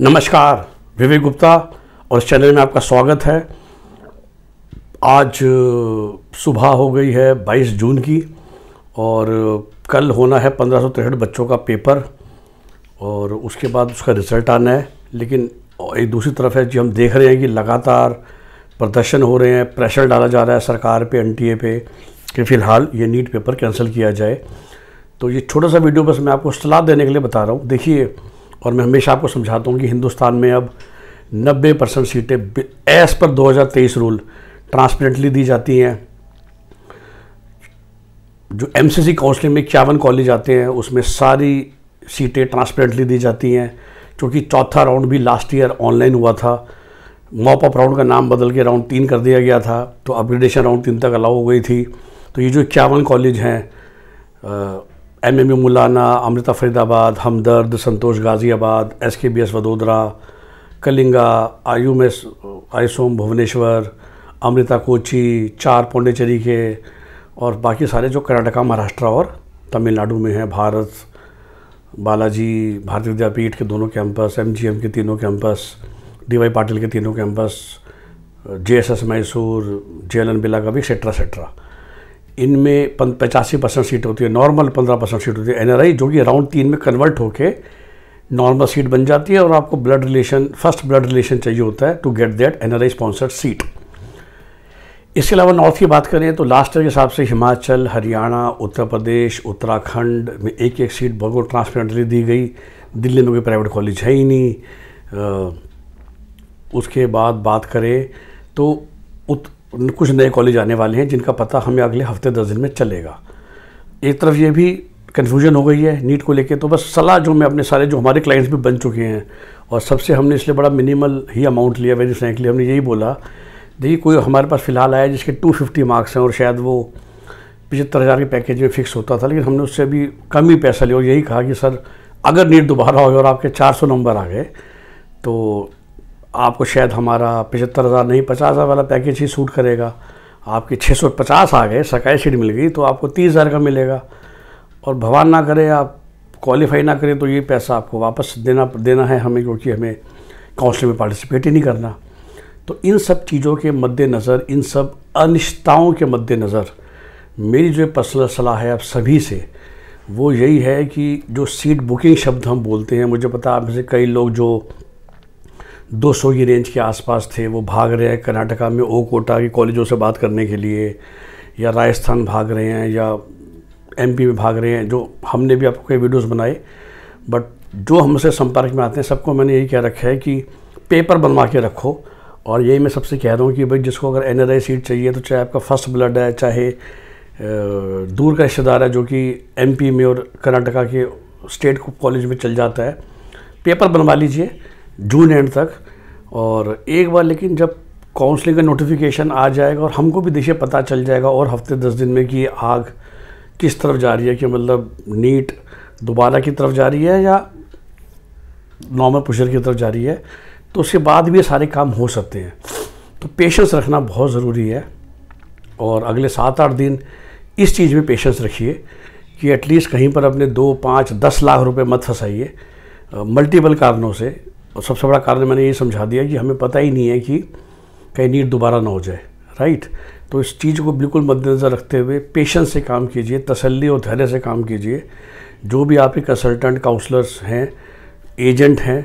नमस्कार विवेक गुप्ता और इस चैनल में आपका स्वागत है आज सुबह हो गई है 22 जून की और कल होना है पंद्रह बच्चों का पेपर और उसके बाद उसका रिजल्ट आना है लेकिन एक दूसरी तरफ है जी हम देख रहे हैं कि लगातार प्रदर्शन हो रहे हैं प्रेशर डाला जा रहा है सरकार पे एनटीए पे कि फ़िलहाल ये नीट पेपर कैंसिल किया जाए तो ये छोटा सा वीडियो बस मैं आपको सलाह देने के लिए बता रहा हूँ देखिए और मैं हमेशा आपको समझाता हूँ कि हिंदुस्तान में अब 90 परसेंट सीटें एस पर 2023 रूल ट्रांसपेरेंटली दी जाती हैं जो एमसीसी काउंसलिंग में इक्यावन कॉलेज आते हैं उसमें सारी सीटें ट्रांसपेरेंटली दी जाती हैं क्योंकि चौथा राउंड भी लास्ट ईयर ऑनलाइन हुआ था मॉप अप राउंड का नाम बदल के राउंड तीन कर दिया गया था तो अपग्रेडेशन राउंड तीन तक अलाउ हो गई थी तो ये जो इक्यावन कॉलेज हैं M M Maulana Amrita Faridabad Hamdard Santosh Ghaziabad S K B S Vadodara Kalinga आयू में आयुसोम भुवनेश्वर अमृता कोची चार पौंडेचेरी के और बाकी सारे जो कर्नाटका महाराष्ट्र और तमिलनाडु में हैं भारत बालाजी भारतीय विद्यापीठ के दोनों कैंपस एमजीएम के तीनों कैंपस डी वाई पाटिल के तीनों campus J S S Mysore J L N बिला का भी एक्सेट्रा एक्सेट्रा इनमें पचासी परसेंट सीट होती है नॉर्मल पंद्रह परसेंट सीट होती है एनआरआई जो कि राउंड तीन में कन्वर्ट होके नॉर्मल सीट बन जाती है और आपको blood relation first blood relation चाहिए होता है to get that NRI sponsored seat इसके अलावा नॉर्थ की बात करें तो लास्ट ईयर के हिसाब से हिमाचल हरियाणा उत्तर प्रदेश उत्तराखंड में एक एक सीट बहुत ट्रांसपेरेंटली दी गई दिल्ली में कोई प्राइवेट कॉलेज है ही नहीं उसके बाद बात करें तो उत, कुछ नए कॉलेज आने वाले हैं जिनका पता हमें अगले हफ्ते दस दिन में चलेगा एक तरफ ये भी कन्फ्यूजन हो गई है नीट को लेके तो बस सलाह जो मैं अपने सारे जो हमारे क्लाइंट्स भी बन चुके हैं और सबसे हमने इसलिए बड़ा मिनिमल ही अमाउंट लिया वेरी फ्रेंकली हमने यही बोला देखिए कोई हमारे पास फ़िलहाल आया जिसके 250 मार्क्स हैं और शायद वो पचहत्तर हज़ार के पैकेज में फ़िक्स होता था लेकिन हमने उससे अभी कम ही पैसा लिया और यही कहा कि सर अगर नीट दोबारा हो गया और आपके 400 नंबर आ गए तो आपको शायद हमारा पचहत्तर हज़ार नहीं पचास हज़ार वाला पैकेज ही सूट करेगा आपके छः सौ पचास आ गए सरकारी सीट मिल गई तो आपको तीस हज़ार का मिलेगा और भगवान ना करें आप क्वालिफाई ना करें तो ये पैसा आपको वापस देना देना है हमें क्योंकि हमें काउंसिल में पार्टिसिपेट ही नहीं करना तो इन सब चीज़ों के मद्देनज़र इन सब अनिश्चताओं के मद्देनज़र मेरी जो पर्सनल सलाह है आप सभी से वो यही है कि जो सीट बुकिंग शब्द हम बोलते हैं मुझे पता आप में से कई लोग जो 200 की रेंज के आसपास थे वो भाग रहे हैं कर्नाटका में ओ कोटा के कॉलेजों से बात करने के लिए या राजस्थान भाग रहे हैं या एमपी में भाग रहे हैं जो हमने भी आपको कई वीडियोस बनाए बट जो हमसे संपर्क में आते हैं सबको मैंने यही कह रखा है कि पेपर बनवा के रखो और यही मैं सबसे कह रहा हूँ कि भाई जिसको अगर एन सीट चाहिए तो चाहे आपका फर्स्ट ब्लड है चाहे दूर का रिश्तेदार है जो कि एमपी में और कर्नाटका के स्टेट कॉलेज में चल जाता है पेपर बनवा लीजिए जून एंड तक और एक बार लेकिन जब काउंसलिंग का नोटिफिकेशन आ जाएगा और हमको भी देखिए पता चल जाएगा और हफ्ते दस दिन में कि आग किस तरफ जा रही है कि मतलब नीट दोबारा की तरफ जा रही है या नॉर्मल पुशर की तरफ जा रही है तो उसके बाद भी ये सारे काम हो सकते हैं तो पेशेंस रखना बहुत ज़रूरी है और अगले सात आठ दिन इस चीज़ में पेशेंस रखिए कि एटलीस्ट कहीं पर अपने दो पाँच दस लाख रुपए मत फंसाइए मल्टीपल कारणों से और सबसे बड़ा कारण मैंने ये समझा दिया कि हमें पता ही नहीं है कि कहीं नीट दोबारा ना हो जाए राइट तो इस चीज़ को बिल्कुल मद्देनज़र रखते हुए पेशेंस से काम कीजिए तसल्ली और धैर्य से काम कीजिए जो भी आपके कंसल्टेंट काउंसलर्स हैं एजेंट हैं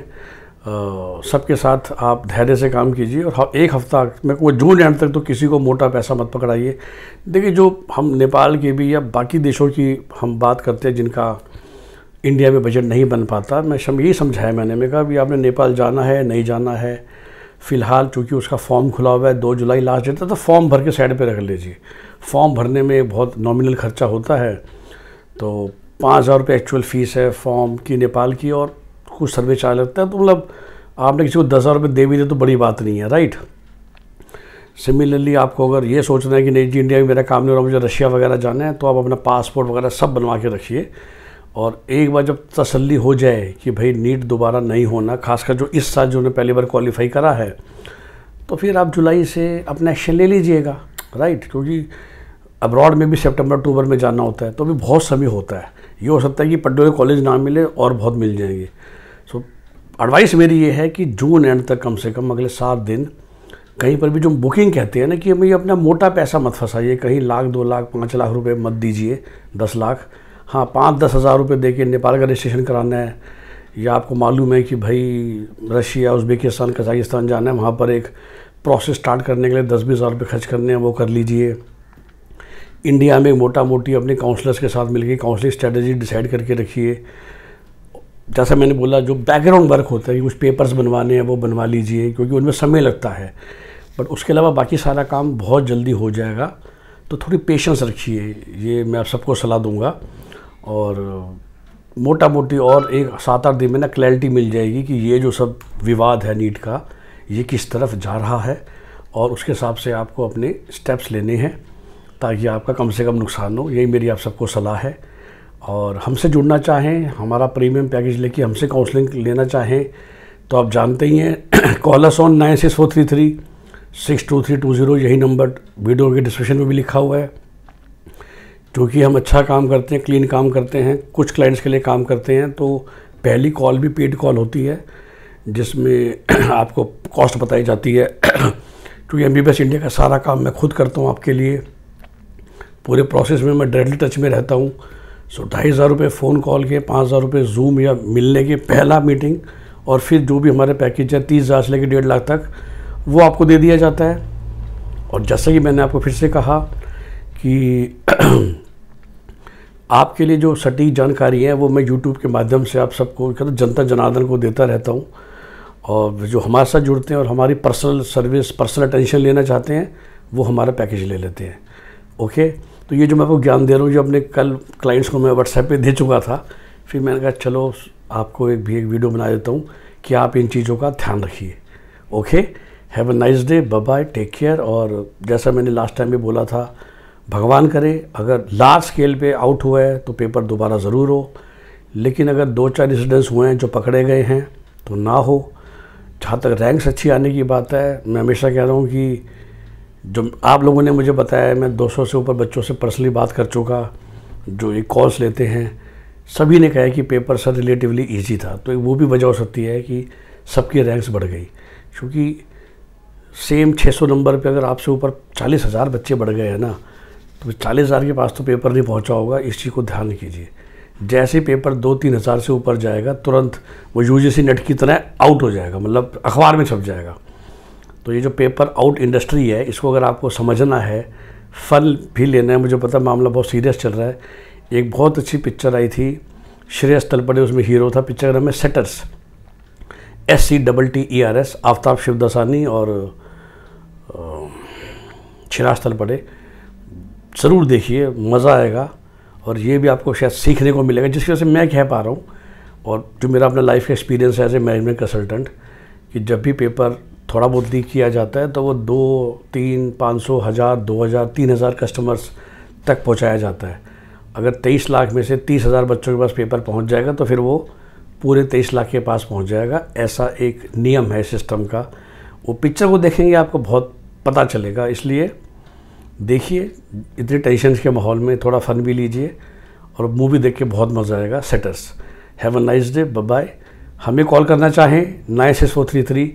सबके साथ आप धैर्य से काम कीजिए और एक हफ्ता मैं वो जून एंड तक तो किसी को मोटा पैसा मत पकड़ाइए देखिए जो हम नेपाल के भी या बाकी देशों की हम बात करते हैं जिनका इंडिया में बजट नहीं बन पाता मैं सम यही समझाया मैंने मैं कहा भी आपने नेपाल जाना है नहीं जाना है फ़िलहाल चूँकि उसका फॉर्म खुला हुआ है दो जुलाई लास्ट डेट तो फॉर्म भर के साइड पर रख लीजिए फॉर्म भरने में बहुत नॉमिनल खर्चा होता है तो पाँच हज़ार रुपये एक्चुअल फ़ीस है फॉर्म की नेपाल की और कुछ सर्वे चार्ज लगता है तो मतलब आपने किसी को दस हज़ार रुपये दे भी दे तो बड़ी बात नहीं है राइट सिमिलरली आपको अगर ये सोचना है कि नहीं जी इंडिया में मेरा काम नहीं हो रहा मुझे रशिया वगैरह जाना है तो आप अपना पासपोर्ट वगैरह सब बनवा के रखिए और एक बार जब तसल्ली हो जाए कि भाई नीट दोबारा नहीं होना खासकर जो इस साल जो ने पहली बार क्वालिफाई करा है तो फिर आप जुलाई से अपना एक्शन ले लीजिएगा राइट क्योंकि अब्रॉड में भी सितंबर अक्टूबर में जाना होता है तो भी बहुत समय होता है ये हो सकता है कि पटोले कॉलेज ना मिले और बहुत मिल जाएंगे सो एडवाइस मेरी ये है कि जून एंड तक कम से कम अगले सात दिन कहीं पर भी जो बुकिंग कहते हैं ना कि भाई अपना मोटा पैसा मत फंसाइए कहीं लाख दो लाख पाँच लाख रुपए मत दीजिए दस लाख हाँ पाँच दस हज़ार रुपये दे के नेपाल का रजिस्ट्रेशन कराना है या आपको मालूम है कि भाई रशिया उज़्बेकिस्तान कजाकिस्तान जाना है वहाँ पर एक प्रोसेस स्टार्ट करने के लिए दस बीस हज़ार रुपये खर्च करने हैं वो कर लीजिए इंडिया में मोटा मोटी अपने काउंसलर्स के साथ मिलकर काउंसलिंग स्ट्रेटजी डिसाइड करके रखिए जैसा मैंने बोला जो बैकग्राउंड वर्क होता है कुछ पेपर्स बनवाने हैं वो बनवा लीजिए क्योंकि उनमें समय लगता है बट उसके अलावा बाकी सारा काम बहुत जल्दी हो जाएगा तो थोड़ी पेशेंस रखिए ये मैं आप सबको सलाह दूंगा और मोटा मोटी और एक सात आठ दिन में ना क्लैरिटी मिल जाएगी कि ये जो सब विवाद है नीट का ये किस तरफ जा रहा है और उसके हिसाब से आपको अपने स्टेप्स लेने हैं ताकि आपका कम से कम नुकसान हो यही मेरी आप सबको सलाह है और हमसे जुड़ना चाहें हमारा प्रीमियम पैकेज लेके हमसे काउंसलिंग लेना चाहें तो आप जानते ही हैं callers on nine six four three three six two three two zero यही नंबर वीडियो के डिस्क्रिप्शन में भी लिखा हुआ है क्योंकि हम अच्छा काम करते हैं क्लीन काम करते हैं कुछ क्लाइंट्स के लिए काम करते हैं तो पहली कॉल भी पेड कॉल होती है जिसमें आपको कॉस्ट बताई जाती है क्योंकि एम बी इंडिया का सारा काम मैं खुद करता हूँ आपके लिए पूरे प्रोसेस में मैं डायरेक्टली टच में रहता हूँ सो ढाई हज़ार रुपये फ़ोन कॉल के पाँच हज़ार रुपये जूम या मिलने के पहला मीटिंग और फिर जो भी हमारे पैकेज है तीस हज़ार से लेकर डेढ़ लाख तक वो आपको दे दिया जाता है और जैसा कि मैंने आपको फिर से कहा कि आपके लिए जो सटीक जानकारी है वो मैं यूट्यूब के माध्यम से आप सबको मतलब जनता जनार्दन को देता रहता हूँ और जो हमारे साथ जुड़ते हैं और हमारी पर्सनल सर्विस पर्सनल अटेंशन लेना चाहते हैं वो हमारा पैकेज ले लेते हैं ओके तो ये जो मैं आपको ज्ञान दे रहा हूँ जो अपने कल क्लाइंट्स को मैं व्हाट्सएप पे दे चुका था फिर मैंने कहा चलो आपको एक भी एक वीडियो बना देता हूँ कि आप इन चीज़ों का ध्यान रखिए okay have a nice day bye take care और जैसा मैंने लास्ट टाइम भी बोला था भगवान करे अगर लार्ज स्केल पे आउट हुआ है तो पेपर दोबारा ज़रूर हो लेकिन अगर दो चार इंसिडेंट्स हुए हैं जो पकड़े गए हैं तो ना हो जहाँ तक रैंक्स अच्छी आने की बात है मैं हमेशा कह रहा हूँ कि जो आप लोगों ने मुझे बताया मैं 200 से ऊपर बच्चों से पर्सनली बात कर चुका जो ये कॉल्स लेते हैं सभी ने कहा कि पेपर सर रिलेटिवली ईजी था तो वो भी वजह हो सकती है कि सबकी रैंक्स बढ़ गई क्योंकि सेम 600 नंबर पे अगर आपसे ऊपर चालीस हज़ार बच्चे बढ़ गए हैं ना तो चालीस हज़ार के पास तो पेपर नहीं पहुंचा होगा इस चीज़ को ध्यान कीजिए जैसे पेपर दो तीन हज़ार से ऊपर जाएगा तुरंत वो यू जी नेट की तरह आउट हो जाएगा मतलब अखबार में छप जाएगा तो ये जो पेपर आउट इंडस्ट्री है इसको अगर आपको समझना है फल भी लेना है मुझे पता मामला बहुत सीरियस चल रहा है एक बहुत अच्छी पिक्चर आई थी श्रेयस तलपड़े उसमें हीरो था पिक्चर का नाम है Setters S C double T E R S Aftab Shivdasani और स्थल तलपड़े ज़रूर देखिए मज़ा आएगा और ये भी आपको शायद सीखने को मिलेगा जिसकी वजह से मैं कह पा रहा हूँ और जो मेरा अपना लाइफ का एक्सपीरियंस है एज ए मैनेजमेंट कंसल्टेंट कि जब भी पेपर थोड़ा बहुत लीक किया जाता है तो वो दो तीन पाँच सौ हज़ार दो हज़ार तीन हज़ार कस्टमर्स तक पहुँचाया जाता है अगर तेईस लाख में से तीस हज़ार बच्चों के पास पेपर पहुँच जाएगा तो फिर वो पूरे तेईस लाख के पास पहुँच जाएगा ऐसा एक नियम है सिस्टम का वो पिक्चर को देखेंगे आपको बहुत पता चलेगा इसलिए देखिए इतने टेंशन के माहौल में थोड़ा फन भी लीजिए और मूवी देख के बहुत मज़ा आएगा Setters have a nice day bye हमें कॉल करना चाहें nine six four three three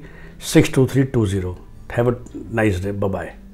six two three two zero have a nice day bye